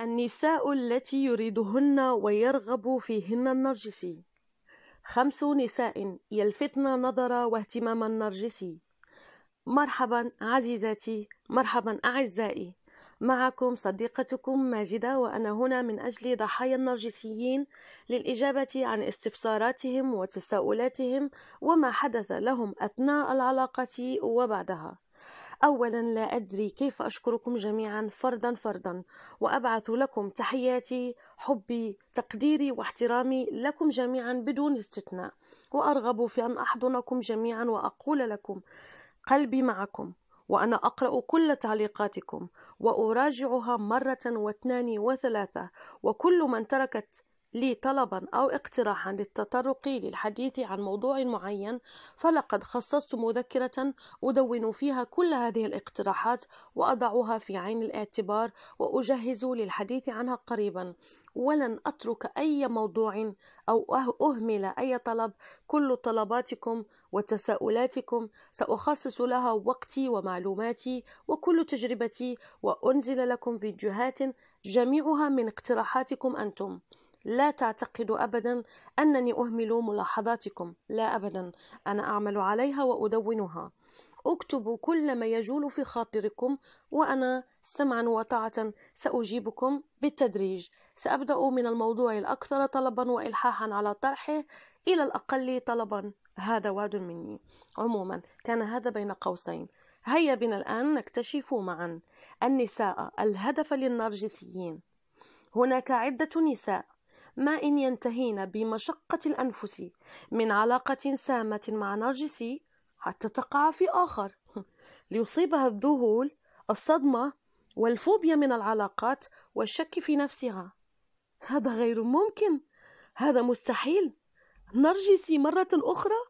النساء التي يريدهن ويرغب فيهن النرجسي خمس نساء يلفتن نظر واهتمام النرجسي مرحبا عزيزاتي مرحبا أعزائي معكم صديقتكم ماجدة وأنا هنا من أجل ضحايا النرجسيين للإجابة عن استفساراتهم وتساؤلاتهم وما حدث لهم أثناء العلاقة وبعدها أولا لا أدري كيف أشكركم جميعا فردا فردا وأبعث لكم تحياتي حبي تقديري واحترامي لكم جميعا بدون استثناء وأرغب في أن أحضنكم جميعا وأقول لكم قلبي معكم وأنا أقرأ كل تعليقاتكم وأراجعها مرة واثنان وثلاثة وكل من تركت لي طلبا أو اقتراحا للتطرق للحديث عن موضوع معين فلقد خصصت مذكرة أدون فيها كل هذه الاقتراحات وأضعها في عين الاعتبار وأجهز للحديث عنها قريبا ولن أترك أي موضوع أو أه-، أهمل أي طلب كل طلباتكم وتساؤلاتكم سأخصص لها وقتي ومعلوماتي وكل تجربتي وأنزل لكم فيديوهات جميعها من اقتراحاتكم أنتم لا تعتقدوا أبدا أنني أهمل ملاحظاتكم لا أبدا أنا أعمل عليها وأدونها اكتبوا كل ما يجول في خاطركم وأنا سمعا وطاعة سأجيبكم بالتدريج سأبدأ من الموضوع الأكثر طلبا وإلحاحا على طرحه إلى الأقل طلبا هذا وعد مني عموما كان هذا بين قوسين هيا بنا الآن نكتشف معا النساء الهدف للنرجسيين هناك عدة نساء ما إن ينتهين بمشقة الأنفس من علاقة سامة مع نرجسي حتى تقع في آخر ليصيبها الذهول الصدمة والفوبيا من العلاقات والشك في نفسها هذا غير ممكن هذا مستحيل نرجسي مرة أخرى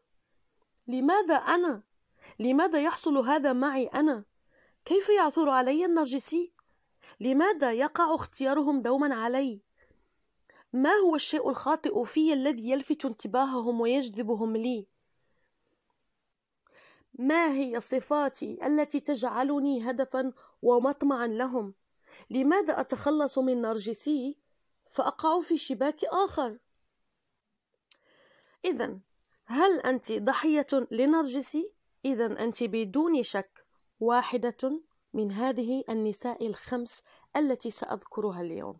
لماذا أنا؟ لماذا يحصل هذا معي أنا؟ كيف يعثر علي النرجسي؟ لماذا يقع اختيارهم دوما علي؟ ما هو الشيء الخاطئ في الذي يلفت انتباههم ويجذبهم لي ما هي صفاتي التي تجعلني هدفا ومطمعا لهم لماذا اتخلص من نرجسي فاقع في شباك اخر اذا هل انت ضحيه لنرجسي اذا انت بدون شك واحده من هذه النساء الخمس التي ساذكرها اليوم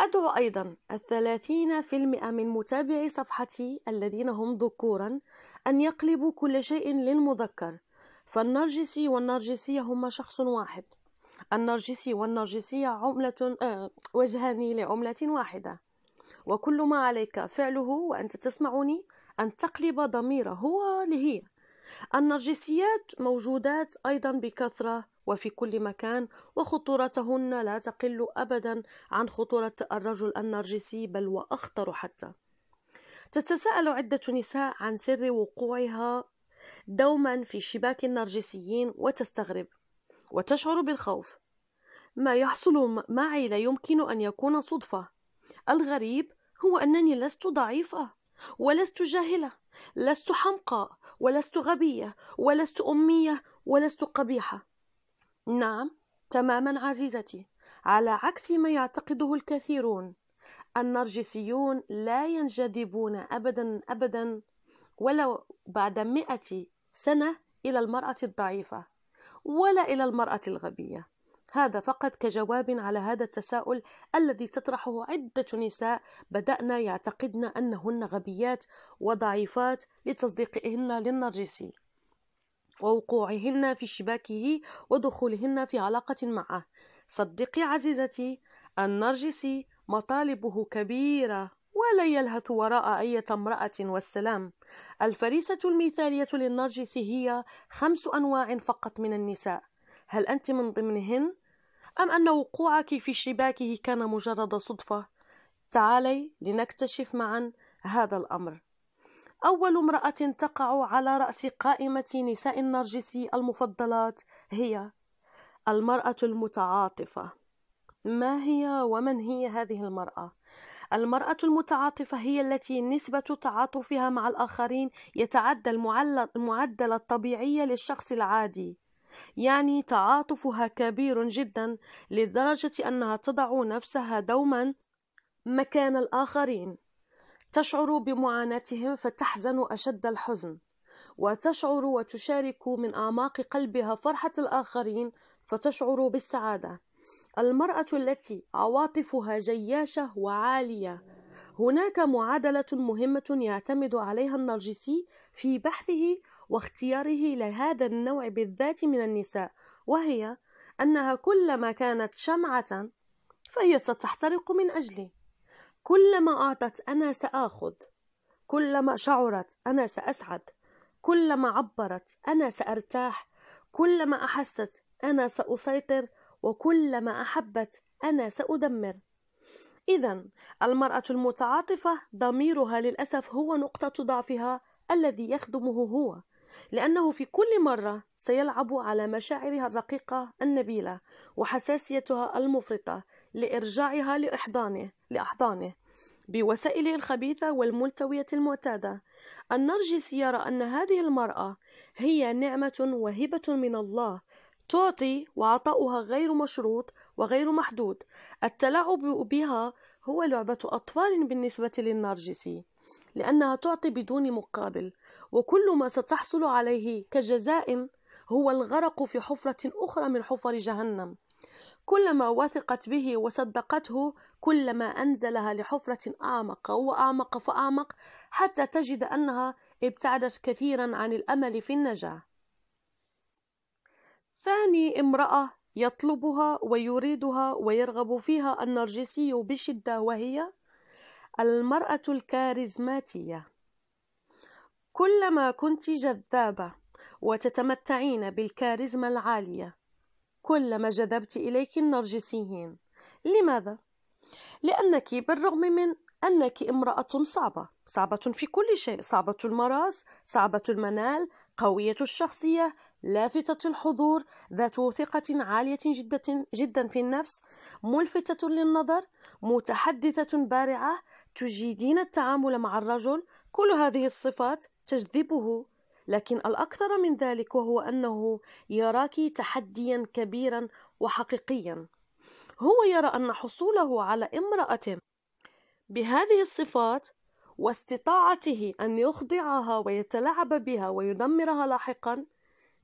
أدعو أيضا الثلاثين في المئة من متابعي صفحتي الذين هم ذكورا أن يقلبوا كل شيء للمذكر فالنرجسي والنرجسية هما شخص واحد النرجسي والنرجسية عملة آه وجهان لعملة واحدة وكل ما عليك فعله وأنت تسمعني أن تقلب ضميره هو لهي النرجسيات موجودات أيضا بكثرة وفي كل مكان وخطورتهن لا تقل أبدا عن خطورة الرجل النرجسي بل وأخطر حتى تتساءل عدة نساء عن سر وقوعها دوما في شباك النرجسيين وتستغرب وتشعر بالخوف ما يحصل معي لا يمكن أن يكون صدفة الغريب هو أنني لست ضعيفة ولست جاهلة لست حمقى ولست غبية ولست أمية ولست قبيحة نعم تماما عزيزتي على عكس ما يعتقده الكثيرون النرجسيون لا ينجذبون أبدا أبدا ولو بعد مئة سنة إلى المرأة الضعيفة ولا إلى المرأة الغبية هذا فقط كجواب على هذا التساؤل الذي تطرحه عدة نساء بدأنا يعتقدن أنهن غبيات وضعيفات لتصديقهن للنرجسي ووقوعهن في شباكه ودخولهن في علاقة معه صدقي عزيزتي النرجسي مطالبه كبيرة ولا يلهث وراء أية امرأة والسلام الفريسة المثالية للنرجسي هي خمس أنواع فقط من النساء هل أنت من ضمنهن؟ أم أن وقوعك في شباكه كان مجرد صدفة؟ تعالي لنكتشف معا هذا الأمر أول امرأة تقع على رأس قائمة نساء النرجسي المفضلات هي المرأة المتعاطفة. ما هي ومن هي هذه المرأة؟ المرأة المتعاطفة هي التي نسبة تعاطفها مع الآخرين يتعدى المعدل الطبيعي للشخص العادي، يعني تعاطفها كبير جدا لدرجة أنها تضع نفسها دوما مكان الآخرين تشعر بمعاناتهم فتحزن أشد الحزن وتشعر وتشارك من أعماق قلبها فرحة الآخرين فتشعر بالسعادة المرأة التي عواطفها جياشة وعالية هناك معادلة مهمة يعتمد عليها النرجسي في بحثه واختياره لهذا النوع بالذات من النساء وهي أنها كلما كانت شمعة فهي ستحترق من أجله كلما أعطت أنا سآخذ كلما شعرت أنا سأسعد كلما عبرت أنا سأرتاح كلما أحست أنا سأسيطر وكلما أحبت أنا سأدمر إذا المرأة المتعاطفة ضميرها للأسف هو نقطة ضعفها الذي يخدمه هو لأنه في كل مرة سيلعب على مشاعرها الرقيقة النبيلة وحساسيتها المفرطة لإرجاعها لإحضانه لأحضانه بوسائله الخبيثة والملتوية المعتادة النرجسي يرى أن هذه المرأة هي نعمة وهبة من الله تعطي وعطاؤها غير مشروط وغير محدود التلاعب بها هو لعبة أطفال بالنسبة للنرجسي لأنها تعطي بدون مقابل وكل ما ستحصل عليه كجزاء هو الغرق في حفرة أخرى من حفر جهنم كلما وثقت به وصدقته كلما أنزلها لحفرة أعمق وأعمق فأعمق حتى تجد أنها ابتعدت كثيرا عن الأمل في النجاة ثاني امرأة يطلبها ويريدها ويرغب فيها النرجسي بشدة وهي المرأة الكاريزماتية كلما كنتِ جذابة وتتمتعين بالكاريزما العالية، كلما جذبت إليك النرجسيين. لماذا؟ لأنكِ بالرغم من أنكِ امرأة صعبة، صعبة في كل شيء، صعبة المراس، صعبة المنال، قوية الشخصية، لافتة الحضور، ذات ثقة عالية جدا جدا في النفس، ملفتة للنظر، متحدثة بارعة، تجيدين التعامل مع الرجل، كل هذه الصفات تجذبه لكن الأكثر من ذلك وهو أنه يراك تحديا كبيرا وحقيقيا هو يرى أن حصوله على امرأة بهذه الصفات واستطاعته أن يخضعها ويتلاعب بها ويدمرها لاحقا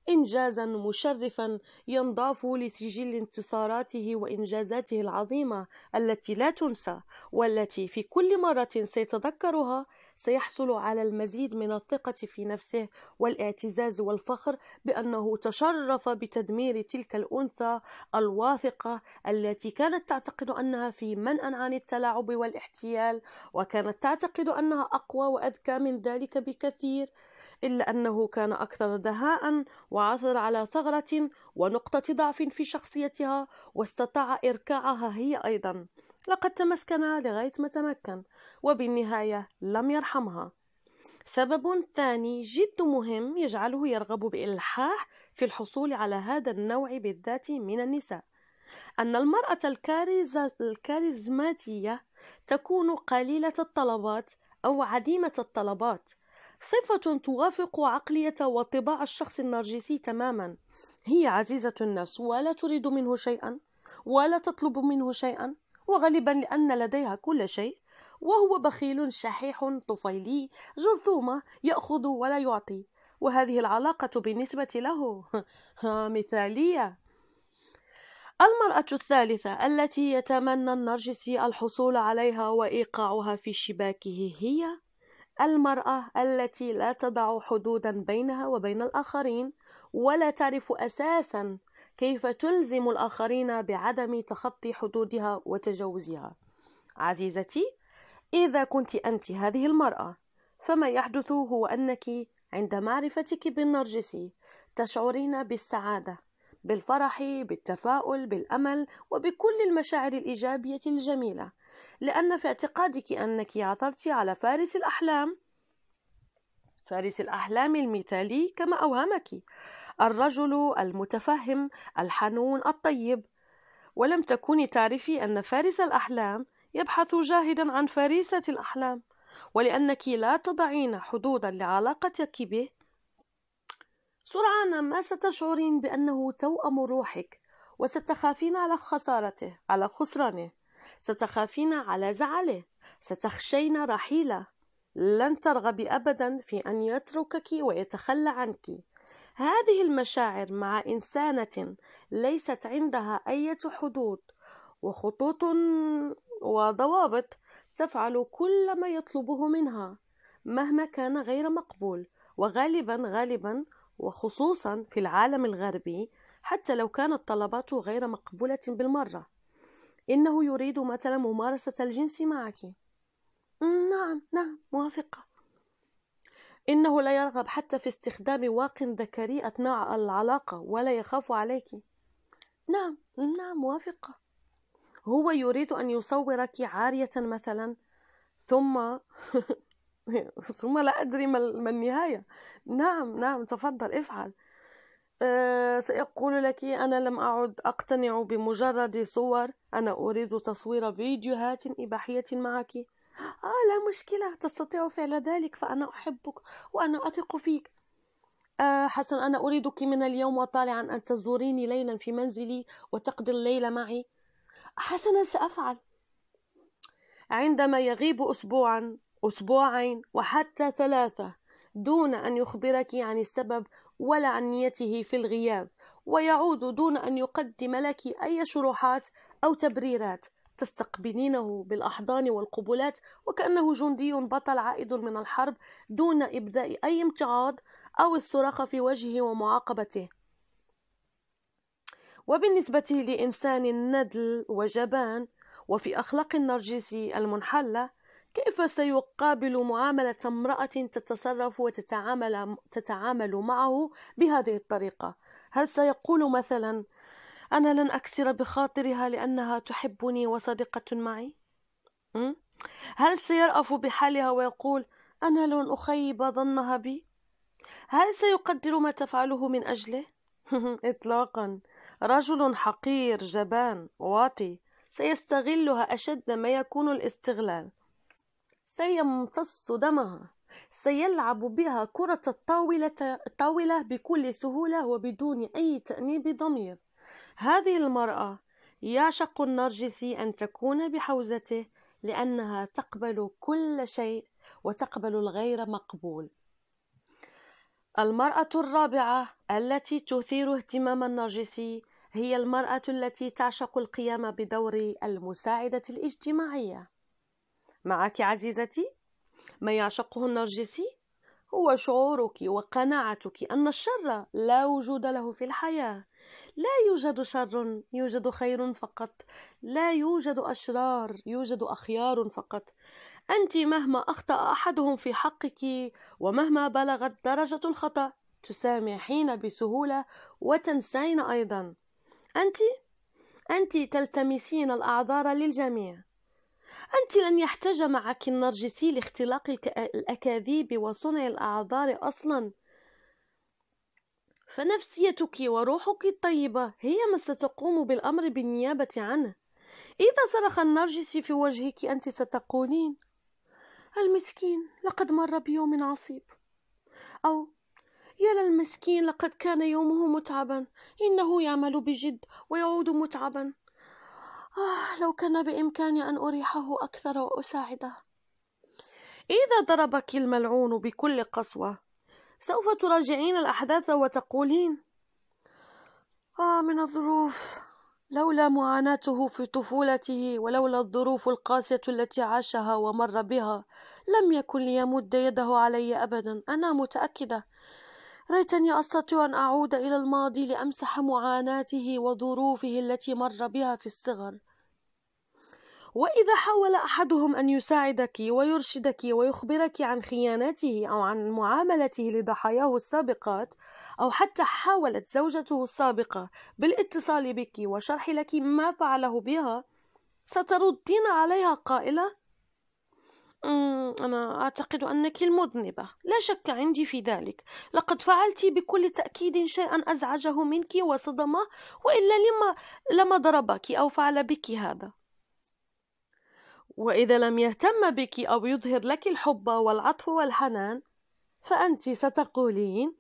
إنجازا مشرفا ينضاف لسجل انتصاراته وإنجازاته العظيمة التي لا تنسى والتي في كل مرة سيتذكرها سيحصل على المزيد من الثقة في نفسه والاعتزاز والفخر بأنه تشرف بتدمير تلك الأنثى الواثقة التي كانت تعتقد أنها في منأى عن التلاعب والاحتيال وكانت تعتقد أنها أقوى وأذكى من ذلك بكثير إلا أنه كان أكثر دهاء وعثر على ثغرة ونقطة ضعف في شخصيتها واستطاع إركاعها هي أيضا لقد تمسكنا لغاية ما تمكن وبالنهاية لم يرحمها سبب ثاني جد مهم يجعله يرغب بإلحاح في الحصول على هذا النوع بالذات من النساء أن المرأة الكاريزماتية تكون قليلة الطلبات أو عديمة الطلبات صفة توافق عقلية وطباع الشخص النرجسي تماما هي عزيزة النفس ولا تريد منه شيئا ولا تطلب منه شيئا وغالبا لأن لديها كل شيء وهو بخيل شحيح طفيلي جرثومة يأخذ ولا يعطي وهذه العلاقة بالنسبة له مثالية المرأة الثالثة التي يتمنى النرجسي الحصول عليها وإيقاعها في شباكه هي المرأة التي لا تضع حدودا بينها وبين الآخرين ولا تعرف أساسا كيف تلزم الآخرين بعدم تخطي حدودها وتجاوزها عزيزتي إذا كنت أنت هذه المرأة فما يحدث هو أنك عند معرفتك بالنرجسي تشعرين بالسعادة بالفرح بالتفاؤل بالأمل وبكل المشاعر الإيجابية الجميلة لأن في اعتقادك أنك عثرت على فارس الأحلام فارس الأحلام المثالي كما أوهمك الرجل المتفهم الحنون الطيب ولم تكوني تعرفي أن فارس الأحلام يبحث جاهدا عن فريسة الأحلام ولأنك لا تضعين حدودا لعلاقتك به سرعان ما ستشعرين بأنه توأم روحك وستخافين على خسارته على خسرانه ستخافين على زعله ستخشين رحيله لن ترغبي أبدا في أن يتركك ويتخلى عنك هذه المشاعر مع إنسانة ليست عندها أي حدود وخطوط وضوابط تفعل كل ما يطلبه منها مهما كان غير مقبول وغالبا غالبا وخصوصا في العالم الغربي حتى لو كانت طلباته غير مقبولة بالمرة إنه يريد مثلا ممارسة الجنس معك نعم نعم موافقة إنه لا يرغب حتى في استخدام واق ذكري أثناء العلاقة ولا يخاف عليك نعم نعم موافقة هو يريد أن يصورك عارية مثلا ثم ثم لا أدري ما النهاية نعم نعم تفضل افعل أه سيقول لك أنا لم أعد أقتنع بمجرد صور أنا أريد تصوير فيديوهات إباحية معك آه لا مشكلة تستطيع فعل ذلك فأنا أحبك وأنا أثق فيك آه حسن أنا أريدك من اليوم وطالعا أن تزوريني ليلا في منزلي وتقضي الليل معي حسنا سأفعل عندما يغيب أسبوعا أسبوعين وحتى ثلاثة دون أن يخبرك عن السبب ولا عن نيته في الغياب ويعود دون أن يقدم لك أي شروحات أو تبريرات تستقبلينه بالأحضان والقبلات وكأنه جندي بطل عائد من الحرب دون إبداء أي امتعاض أو الصراخ في وجهه ومعاقبته وبالنسبة لإنسان ندل وجبان وفي أخلاق النرجسي المنحلة كيف سيقابل معاملة امرأة تتصرف وتتعامل تتعامل معه بهذه الطريقة؟ هل سيقول مثلا أنا لن أكسر بخاطرها لأنها تحبني وصديقة معي هل سيرأف بحالها ويقول أنا لن أخيب ظنها بي هل سيقدر ما تفعله من أجله؟ إطلاقا رجل حقير جبان واطي سيستغلها أشد ما يكون الاستغلال سيمتص دمها سيلعب بها كرة الطاولة, الطاولة بكل سهولة وبدون أي تأنيب ضمير هذه المرأة يعشق النرجسي أن تكون بحوزته لأنها تقبل كل شيء وتقبل الغير مقبول المرأة الرابعة التي تثير اهتمام النرجسي هي المرأة التي تعشق القيام بدور المساعدة الاجتماعية معك عزيزتي ما يعشقه النرجسي هو شعورك وقناعتك أن الشر لا وجود له في الحياة لا يوجد شر يوجد خير فقط لا يوجد أشرار يوجد أخيار فقط أنت مهما أخطأ أحدهم في حقك ومهما بلغت درجة الخطأ تسامحين بسهولة وتنسين أيضا أنت أنت تلتمسين الأعذار للجميع أنت لن يحتاج معك النرجسي لاختلاق الأكاذيب وصنع الأعذار أصلا فنفسيتك وروحك الطيبة هي ما ستقوم بالأمر بالنيابة عنه إذا صرخ النرجسي في وجهك أنت ستقولين المسكين لقد مر بيوم عصيب أو يا للمسكين لقد كان يومه متعبا إنه يعمل بجد ويعود متعبا آه لو كان بإمكاني أن أريحه أكثر وأساعده إذا ضربك الملعون بكل قسوة سوف تراجعين الأحداث وتقولين آه من الظروف لولا معاناته في طفولته ولولا الظروف القاسية التي عاشها ومر بها لم يكن ليمد يده علي أبدا أنا متأكدة ريتني أستطيع أن أعود إلى الماضي لأمسح معاناته وظروفه التي مر بها في الصغر وإذا حاول أحدهم أن يساعدك ويرشدك ويخبرك عن خيانته أو عن معاملته لضحاياه السابقات أو حتى حاولت زوجته السابقة بالاتصال بك وشرح لك ما فعله بها ستردين عليها قائلة أمم، أنا أعتقد أنك المذنبة لا شك عندي في ذلك لقد فعلت بكل تأكيد شيئا أزعجه منك وصدمه وإلا لما, لما ضربك أو فعل بك هذا وإذا لم يهتم بك أو يظهر لك الحب والعطف والحنان فأنت ستقولين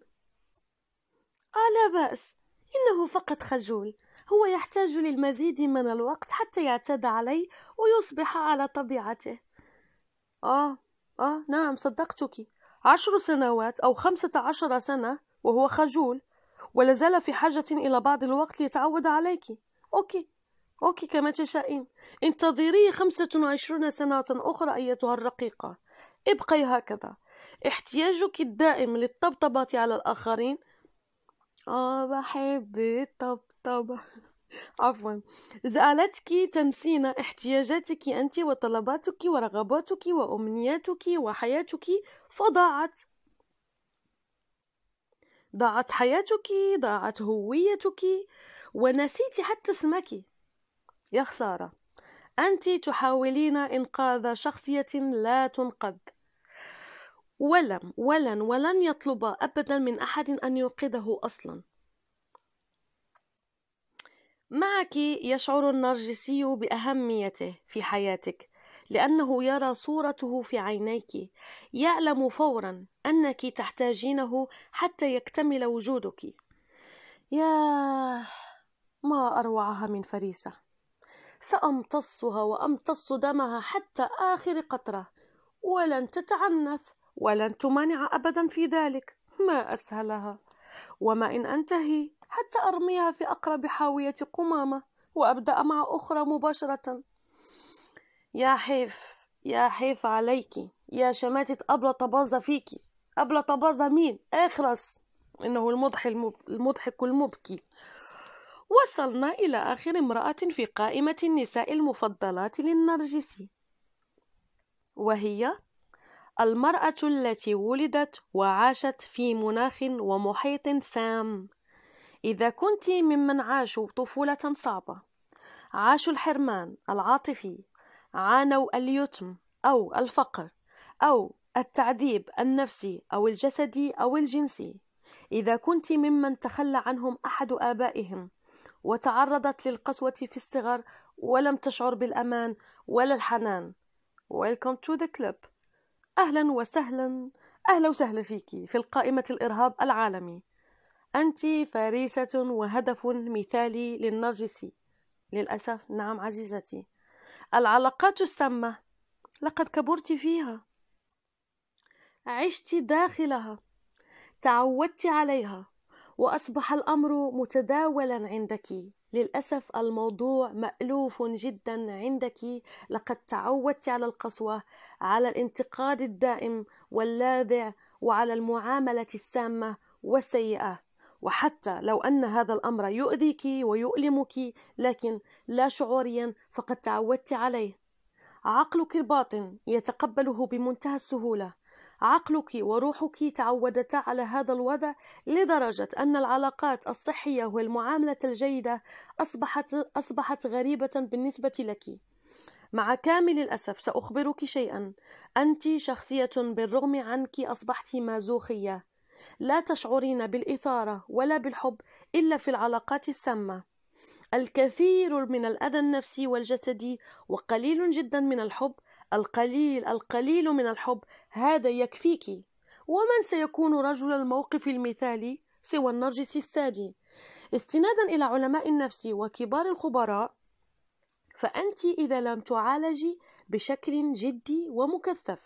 آه لا بأس إنه فقط خجول هو يحتاج للمزيد من الوقت حتى يعتاد علي ويصبح على طبيعته آه آه نعم صدقتك عشر سنوات أو خمسة عشر سنة وهو خجول ولازال في حاجة إلى بعض الوقت ليتعود عليك أوكي أوكي كما تشائين انتظري خمسة وعشرون سنة أخرى أيتها الرقيقة ابقي هكذا احتياجك الدائم للطبطبة على الآخرين آه بحب الطبطبة عفوا زعلتك تنسين احتياجاتك أنت وطلباتك ورغباتك وأمنياتك وحياتك فضاعت ضاعت حياتك ضاعت هويتك ونسيت حتى اسمك يا خسارة أنت تحاولين إنقاذ شخصية لا تنقذ ولم ولن ولن يطلب أبدا من أحد أن ينقذه أصلا معك يشعر النرجسي بأهميته في حياتك لأنه يرى صورته في عينيك يعلم فورا أنك تحتاجينه حتى يكتمل وجودك يا ما أروعها من فريسة سأمتصها وأمتص دمها حتى آخر قطرة ولن تتعنث ولن تمانع أبدا في ذلك ما أسهلها وما إن أنتهي حتى أرميها في أقرب حاوية قمامة وأبدأ مع أخرى مباشرة يا حيف يا حيف عليك يا شماتة أبلة باظة فيك أبلة باظة مين اخرس إنه المضحك المبكي وصلنا إلى آخر امرأة في قائمة النساء المفضلات للنرجسي وهي المرأة التي ولدت وعاشت في مناخ ومحيط سام إذا كنت ممن عاشوا طفولة صعبة عاشوا الحرمان العاطفي عانوا اليتم أو الفقر أو التعذيب النفسي أو الجسدي أو الجنسي إذا كنت ممن تخلى عنهم أحد آبائهم وتعرضت للقسوة في الصغر ولم تشعر بالأمان ولا الحنان Welcome to the كلب أهلا وسهلا أهلا وسهلا فيك في القائمة الإرهاب العالمي أنت فريسة وهدف مثالي للنرجسي للأسف نعم عزيزتي العلاقات السامة لقد كبرت فيها عشت داخلها تعودت عليها وأصبح الأمر متداولا عندك للأسف الموضوع مألوف جدا عندك لقد تعودت على القسوة على الانتقاد الدائم واللاذع وعلى المعاملة السامة والسيئة وحتى لو أن هذا الأمر يؤذيك ويؤلمك لكن لا شعوريا فقد تعودت عليه عقلك الباطن يتقبله بمنتهى السهولة عقلك وروحك تعودتا على هذا الوضع لدرجة أن العلاقات الصحية والمعاملة الجيدة أصبحت, أصبحت غريبة بالنسبة لك مع كامل الأسف سأخبرك شيئا أنت شخصية بالرغم عنك أصبحت مازوخية لا تشعرين بالإثارة ولا بالحب إلا في العلاقات السامة الكثير من الأذى النفسي والجسدي وقليل جدا من الحب القليل القليل من الحب هذا يكفيك ومن سيكون رجل الموقف المثالي سوى النرجسي السادي استنادا إلى علماء النفس وكبار الخبراء فأنت إذا لم تعالجي بشكل جدي ومكثف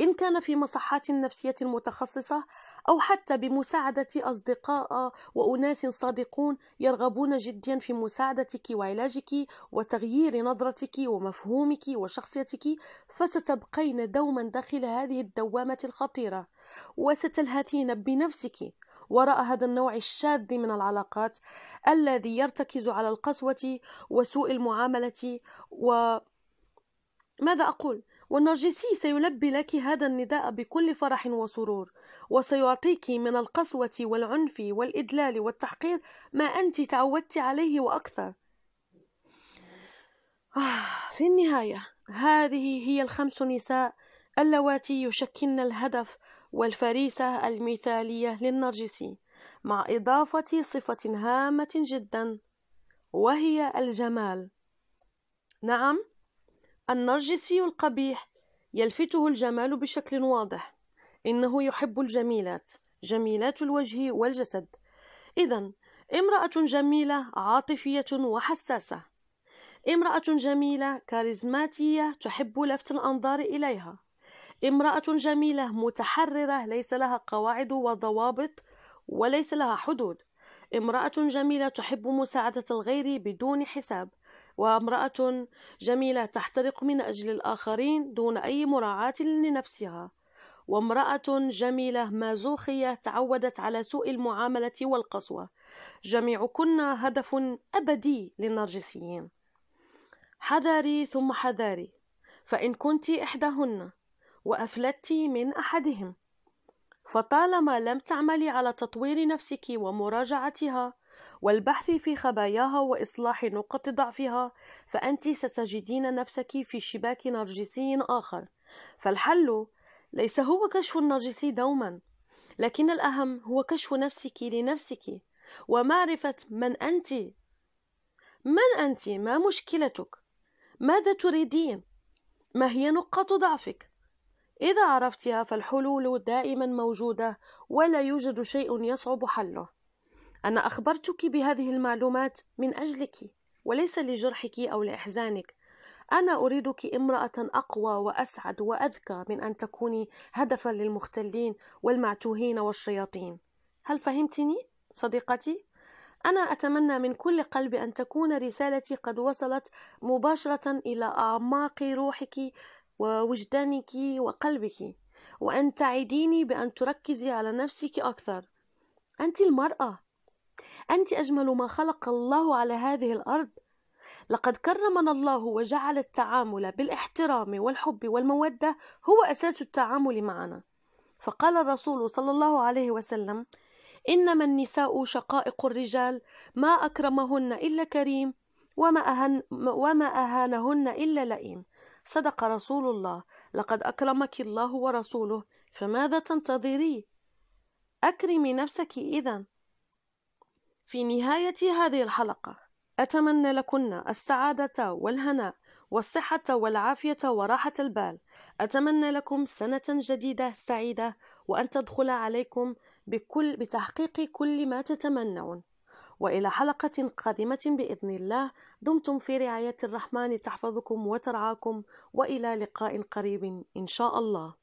إن كان في مصحات النفسية المتخصصة أو حتى بمساعدة أصدقاء وأناس صادقون يرغبون جديا في مساعدتك وعلاجك وتغيير نظرتك ومفهومك وشخصيتك فستبقين دوما داخل هذه الدوامة الخطيرة وستلهثين بنفسك وراء هذا النوع الشاذ من العلاقات الذي يرتكز على القسوة وسوء المعاملة و ماذا أقول؟ والنرجسي سيلبي لك هذا النداء بكل فرح وسرور وسيعطيك من القسوة والعنف والإدلال والتحقير ما أنت تعودت عليه وأكثر آه، في النهاية هذه هي الخمس نساء اللواتي يشكلن الهدف والفريسة المثالية للنرجسي مع إضافة صفة هامة جدا وهي الجمال نعم النرجسي القبيح يلفته الجمال بشكل واضح. إنه يحب الجميلات، جميلات الوجه والجسد. إذا، امرأة جميلة عاطفية وحساسة. امرأة جميلة كاريزماتية تحب لفت الأنظار إليها. امرأة جميلة متحررة ليس لها قواعد وضوابط وليس لها حدود. امرأة جميلة تحب مساعدة الغير بدون حساب. وامرأة جميلة تحترق من أجل الآخرين دون أي مراعاة لنفسها وامرأة جميلة مازوخية تعودت على سوء المعاملة والقسوة جميع كنا هدف أبدي للنرجسيين حذري ثم حذاري فإن كنت إحداهن وأفلتت من أحدهم فطالما لم تعملي على تطوير نفسك ومراجعتها والبحث في خباياها وإصلاح نقط ضعفها فأنت ستجدين نفسك في شباك نرجسي آخر فالحل ليس هو كشف النرجسي دوما لكن الأهم هو كشف نفسك لنفسك ومعرفة من أنت من أنت ما مشكلتك ماذا تريدين ما هي نقاط ضعفك إذا عرفتها فالحلول دائما موجودة ولا يوجد شيء يصعب حله أنا أخبرتك بهذه المعلومات من أجلك وليس لجرحك أو لإحزانك أنا أريدك امرأة أقوى وأسعد وأذكى من أن تكوني هدفا للمختلين والمعتوهين والشياطين هل فهمتني صديقتي؟ أنا أتمنى من كل قلب أن تكون رسالتي قد وصلت مباشرة إلى أعماق روحك ووجدانك وقلبك وأن تعديني بأن تركزي على نفسك أكثر أنت المرأة أنت أجمل ما خلق الله على هذه الأرض لقد كرمنا الله وجعل التعامل بالاحترام والحب والمودة هو أساس التعامل معنا فقال الرسول صلى الله عليه وسلم إنما النساء شقائق الرجال ما أكرمهن إلا كريم وما, أهن وما أهانهن إلا لئيم صدق رسول الله لقد أكرمك الله ورسوله فماذا تنتظري؟ أكرمي نفسك إذا في نهاية هذه الحلقة أتمنى لكن السعادة والهناء والصحة والعافية وراحة البال أتمنى لكم سنة جديدة سعيدة وأن تدخل عليكم بكل بتحقيق كل ما تتمنون وإلى حلقة قادمة بإذن الله دمتم في رعاية الرحمن تحفظكم وترعاكم وإلى لقاء قريب إن شاء الله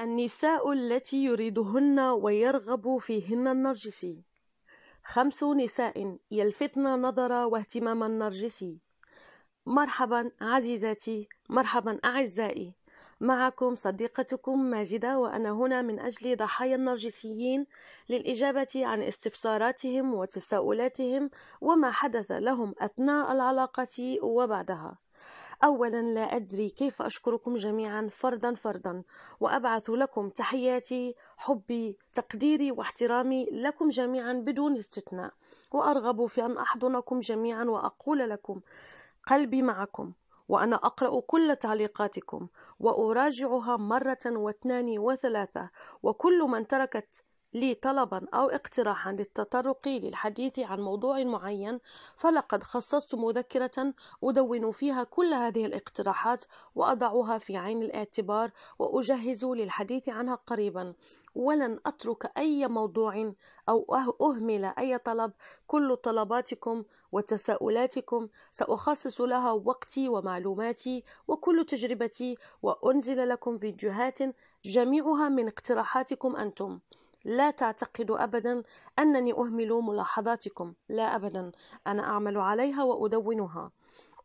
النساء التي يريدهن ويرغب فيهن النرجسي خمس نساء يلفتن نظر واهتمام النرجسي مرحبا عزيزاتي مرحبا أعزائي معكم صديقتكم ماجدة وأنا هنا من أجل ضحايا النرجسيين للإجابة عن استفساراتهم وتساؤلاتهم وما حدث لهم أثناء العلاقة وبعدها أولا لا أدري كيف أشكركم جميعا فردا فردا وأبعث لكم تحياتي حبي تقديري واحترامي لكم جميعا بدون استثناء وأرغب في أن أحضنكم جميعا وأقول لكم قلبي معكم وأنا أقرأ كل تعليقاتكم وأراجعها مرة واثنان وثلاثة وكل من تركت لي طلبا أو اقتراحا للتطرق للحديث عن موضوع معين فلقد خصصت مذكرة أدون فيها كل هذه الاقتراحات وأضعها في عين الاعتبار وأجهز للحديث عنها قريبا ولن أترك أي موضوع أو أه-، أهمل أي طلب كل طلباتكم وتساؤلاتكم سأخصص لها وقتي ومعلوماتي وكل تجربتي وأنزل لكم فيديوهات جميعها من اقتراحاتكم أنتم لا تعتقدوا أبدا أنني أهمل ملاحظاتكم لا أبدا أنا أعمل عليها وأدونها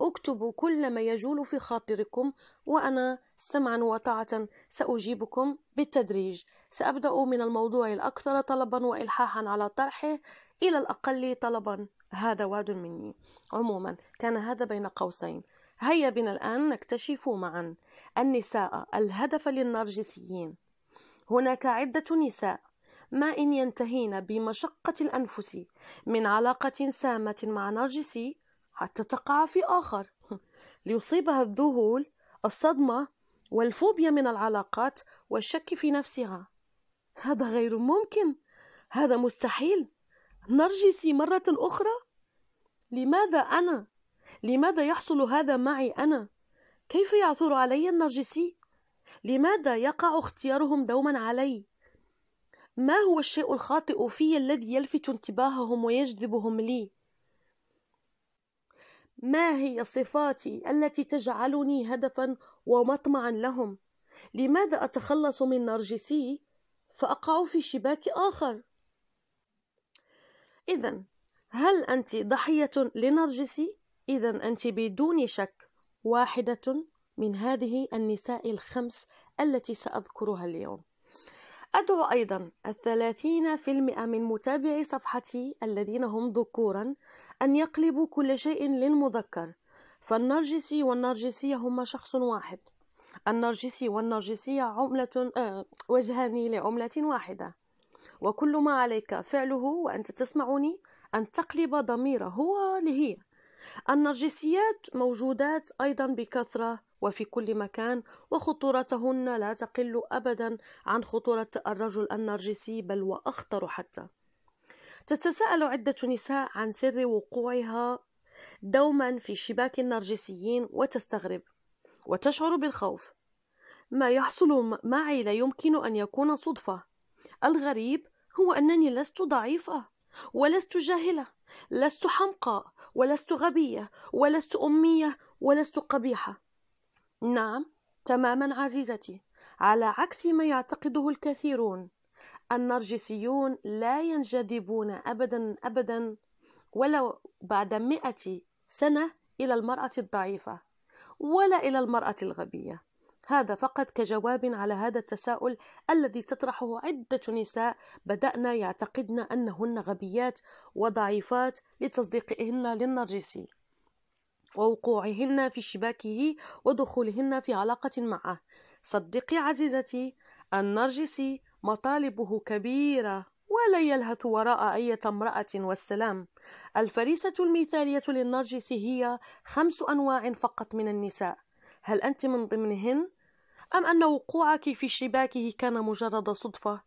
اكتبوا كل ما يجول في خاطركم وأنا سمعا وطاعة سأجيبكم بالتدريج سأبدأ من الموضوع الأكثر طلبا وإلحاحا على طرحه إلى الأقل طلبا هذا وعد مني عموما كان هذا بين قوسين هيا بنا الآن نكتشف معا النساء الهدف للنرجسيين هناك عدة نساء ما إن ينتهين بمشقة الأنفس من علاقة سامة مع نرجسي حتى تقع في آخر ليصيبها الذهول الصدمة والفوبيا من العلاقات والشك في نفسها هذا غير ممكن هذا مستحيل نرجسي مرة أخرى لماذا أنا؟ لماذا يحصل هذا معي أنا؟ كيف يعثر علي النرجسي؟ لماذا يقع اختيارهم دوما علي؟ ما هو الشيء الخاطئ في الذي يلفت انتباههم ويجذبهم لي ما هي صفاتي التي تجعلني هدفا ومطمعا لهم لماذا اتخلص من نرجسي فاقع في شباك اخر اذا هل انت ضحيه لنرجسي اذا انت بدون شك واحده من هذه النساء الخمس التي ساذكرها اليوم أدعو أيضا الثلاثين في المئة من متابعي صفحتي الذين هم ذكورا أن يقلبوا كل شيء للمذكر فالنرجسي والنرجسية هما شخص واحد النرجسي والنرجسية عملة آه وجهان لعملة واحدة وكل ما عليك فعله وأنت تسمعني أن تقلب ضميره هو لهي النرجسيات موجودات أيضا بكثرة وفي كل مكان وخطورتهن لا تقل أبدا عن خطورة الرجل النرجسي بل وأخطر حتى تتساءل عدة نساء عن سر وقوعها دوما في شباك النرجسيين وتستغرب وتشعر بالخوف ما يحصل معي لا يمكن أن يكون صدفة الغريب هو أنني لست ضعيفة ولست جاهلة لست حمقى ولست غبية ولست أمية ولست قبيحة نعم تماما عزيزتي على عكس ما يعتقده الكثيرون النرجسيون لا ينجذبون أبدا أبدا ولو بعد مئة سنة إلى المرأة الضعيفة ولا إلى المرأة الغبية هذا فقط كجواب على هذا التساؤل الذي تطرحه عدة نساء بدأنا يعتقدن أنهن غبيات وضعيفات لتصديقهن للنرجسي ووقوعهن في شباكه ودخولهن في علاقة معه صدقي عزيزتي النرجسي مطالبه كبيرة ولا يلهث وراء أي امرأة والسلام الفريسة المثالية للنرجسي هي خمس أنواع فقط من النساء هل أنت من ضمنهن؟ أم أن وقوعك في شباكه كان مجرد صدفة؟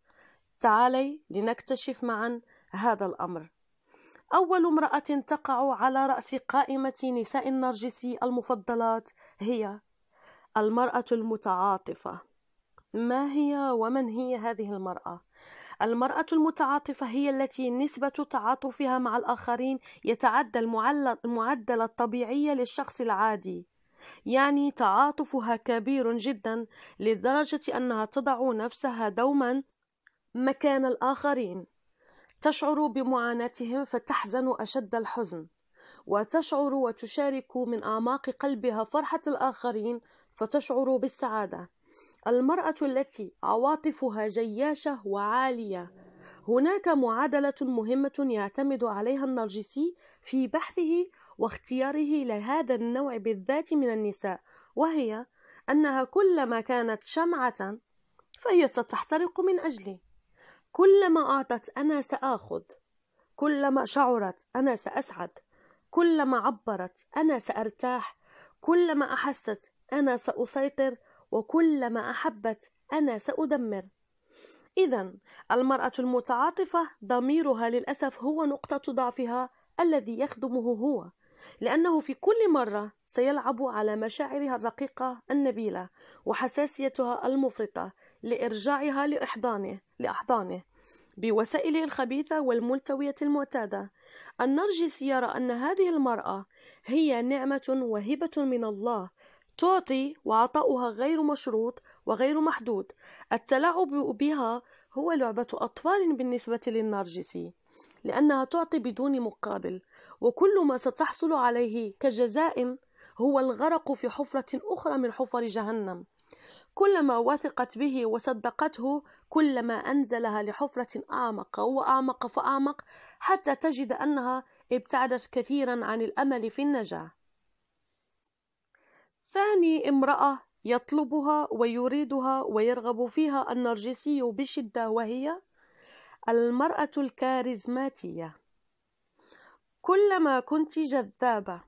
تعالي لنكتشف معا هذا الأمر أول امرأة تقع على رأس قائمة نساء النرجسي المفضلات هي المرأة المتعاطفة. ما هي ومن هي هذه المرأة؟ المرأة المتعاطفة هي التي نسبة تعاطفها مع الآخرين يتعدى المعدل الطبيعي للشخص العادي، يعني تعاطفها كبير جدا لدرجة أنها تضع نفسها دوما مكان الآخرين تشعر بمعاناتهم فتحزن أشد الحزن وتشعر وتشارك من أعماق قلبها فرحة الآخرين فتشعر بالسعادة المرأة التي عواطفها جياشة وعالية هناك معادلة مهمة يعتمد عليها النرجسي في بحثه واختياره لهذا النوع بالذات من النساء وهي أنها كلما كانت شمعة فهي ستحترق من أجله كلما أعطت أنا سآخذ كلما شعرت أنا سأسعد كلما عبرت أنا سأرتاح كلما أحست أنا سأسيطر وكلما أحبت أنا سأدمر إذا المرأة المتعاطفة ضميرها للأسف هو نقطة ضعفها الذي يخدمه هو لأنه في كل مرة سيلعب على مشاعرها الرقيقة النبيلة وحساسيتها المفرطة لإرجاعها لإحضانه لأحضانه بوسائله الخبيثة والملتوية المعتادة النرجسي يرى أن هذه المرأة هي نعمة وهبة من الله تعطي وعطاؤها غير مشروط وغير محدود التلاعب بها هو لعبة أطفال بالنسبة للنرجسي لأنها تعطي بدون مقابل وكل ما ستحصل عليه كجزاء هو الغرق في حفرة أخرى من حفر جهنم كلما وثقت به وصدقته كلما أنزلها لحفرة أعمق وأعمق فأعمق حتى تجد أنها ابتعدت كثيرا عن الأمل في النجاة ثاني امرأة يطلبها ويريدها ويرغب فيها النرجسي بشدة وهي المرأة الكاريزماتية كلما كنت جذابة